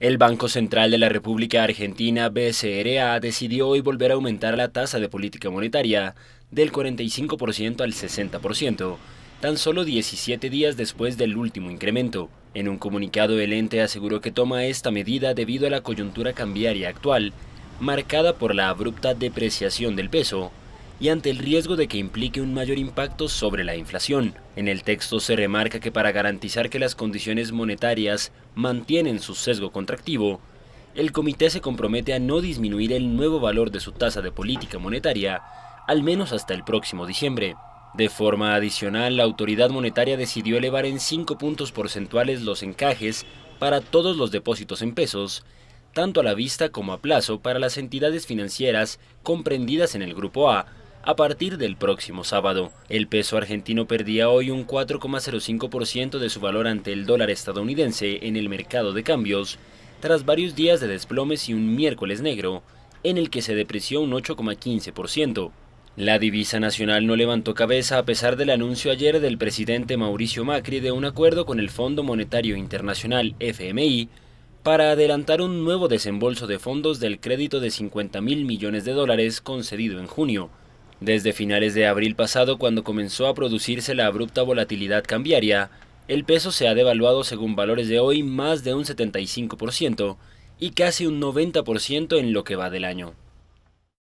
El Banco Central de la República Argentina, BCRA, decidió hoy volver a aumentar la tasa de política monetaria del 45% al 60%, tan solo 17 días después del último incremento. En un comunicado, el ente aseguró que toma esta medida debido a la coyuntura cambiaria actual, marcada por la abrupta depreciación del peso y ante el riesgo de que implique un mayor impacto sobre la inflación. En el texto se remarca que para garantizar que las condiciones monetarias mantienen su sesgo contractivo, el comité se compromete a no disminuir el nuevo valor de su tasa de política monetaria, al menos hasta el próximo diciembre. De forma adicional, la autoridad monetaria decidió elevar en 5 puntos porcentuales los encajes para todos los depósitos en pesos, tanto a la vista como a plazo para las entidades financieras comprendidas en el Grupo A, a partir del próximo sábado. El peso argentino perdía hoy un 4,05% de su valor ante el dólar estadounidense en el mercado de cambios, tras varios días de desplomes y un miércoles negro, en el que se depreció un 8,15%. La divisa nacional no levantó cabeza a pesar del anuncio ayer del presidente Mauricio Macri de un acuerdo con el Fondo Monetario Internacional FMI para adelantar un nuevo desembolso de fondos del crédito de 50 mil millones de dólares concedido en junio. Desde finales de abril pasado, cuando comenzó a producirse la abrupta volatilidad cambiaria, el peso se ha devaluado según valores de hoy más de un 75% y casi un 90% en lo que va del año.